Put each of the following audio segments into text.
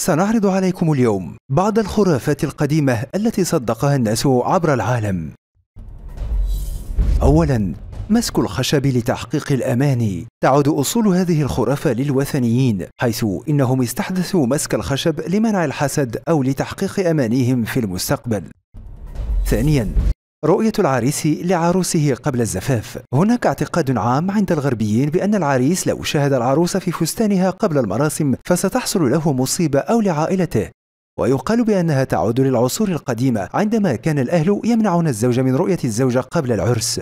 سنعرض عليكم اليوم بعض الخرافات القديمة التي صدقها الناس عبر العالم أولا مسك الخشب لتحقيق الأماني تعود أصول هذه الخرافة للوثنيين حيث إنهم استحدثوا مسك الخشب لمنع الحسد أو لتحقيق أمانيهم في المستقبل ثانيا رؤية العريس لعروسه قبل الزفاف هناك اعتقاد عام عند الغربيين بأن العريس لو شاهد العروس في فستانها قبل المراسم فستحصل له مصيبة أو لعائلته ويقال بأنها تعود للعصور القديمة عندما كان الأهل يمنعون الزوج من رؤية الزوجة قبل العرس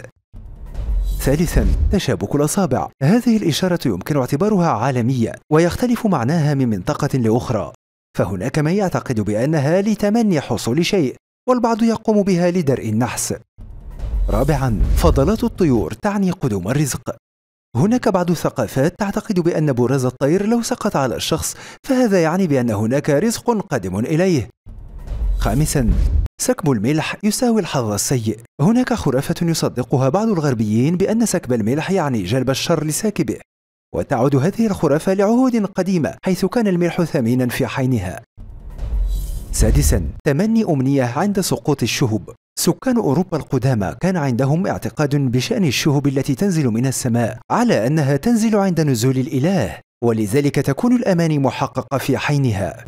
ثالثا تشابك الأصابع هذه الإشارة يمكن اعتبارها عالمية ويختلف معناها من منطقة لأخرى فهناك من يعتقد بأنها لتمني حصول شيء والبعض يقوم بها لدرء النحس رابعا فضلات الطيور تعني قدوم الرزق هناك بعض الثقافات تعتقد بأن برز الطير لو سقط على الشخص فهذا يعني بأن هناك رزق قادم إليه خامسا سكب الملح يساوي الحظ السيء هناك خرافة يصدقها بعض الغربيين بأن سكب الملح يعني جلب الشر لساكبه وتعود هذه الخرافة لعهود قديمة حيث كان الملح ثمينا في حينها سادسا تمني أمنية عند سقوط الشهب سكان أوروبا القدامى كان عندهم اعتقاد بشأن الشهب التي تنزل من السماء على أنها تنزل عند نزول الإله ولذلك تكون الأماني محققة في حينها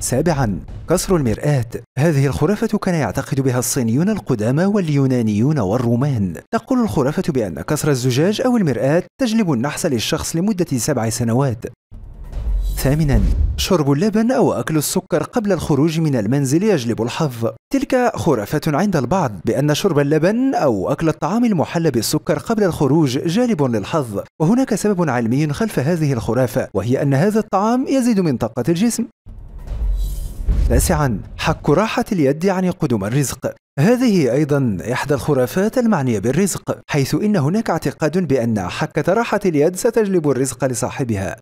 سابعا كسر المرآة هذه الخرافة كان يعتقد بها الصينيون القدامى واليونانيون والرومان تقول الخرافة بأن كسر الزجاج أو المرآة تجلب النحس للشخص لمدة سبع سنوات ثامنا شرب اللبن أو أكل السكر قبل الخروج من المنزل يجلب الحظ تلك خرافة عند البعض بأن شرب اللبن أو أكل الطعام المحلى بالسكر قبل الخروج جالب للحظ وهناك سبب علمي خلف هذه الخرافة وهي أن هذا الطعام يزيد من طاقة الجسم تاسعا حك راحة اليد عن قدوم الرزق هذه أيضا إحدى الخرافات المعنية بالرزق حيث إن هناك اعتقاد بأن حكة راحة اليد ستجلب الرزق لصاحبها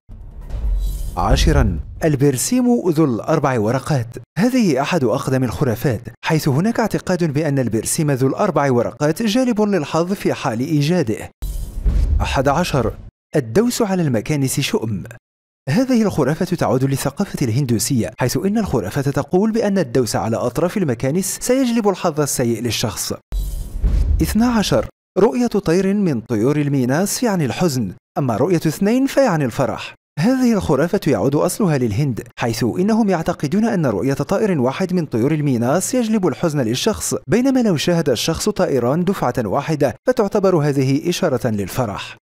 عاشرا البرسيم ذو الأربع ورقات هذه أحد أقدم الخرافات حيث هناك اعتقاد بأن البرسيم ذو الأربع ورقات جالب للحظ في حال إيجاده 11 الدوس على المكانس شؤم هذه الخرافة تعود للثقافة الهندوسية حيث إن الخرافة تقول بأن الدوس على أطراف المكانس سيجلب الحظ السيء للشخص 12 رؤية طير من طيور الميناس يعني الحزن أما رؤية اثنين فيعني الفرح هذه الخرافة يعود أصلها للهند حيث إنهم يعتقدون أن رؤية طائر واحد من طيور الميناس يجلب الحزن للشخص بينما لو شاهد الشخص طائران دفعة واحدة فتعتبر هذه إشارة للفرح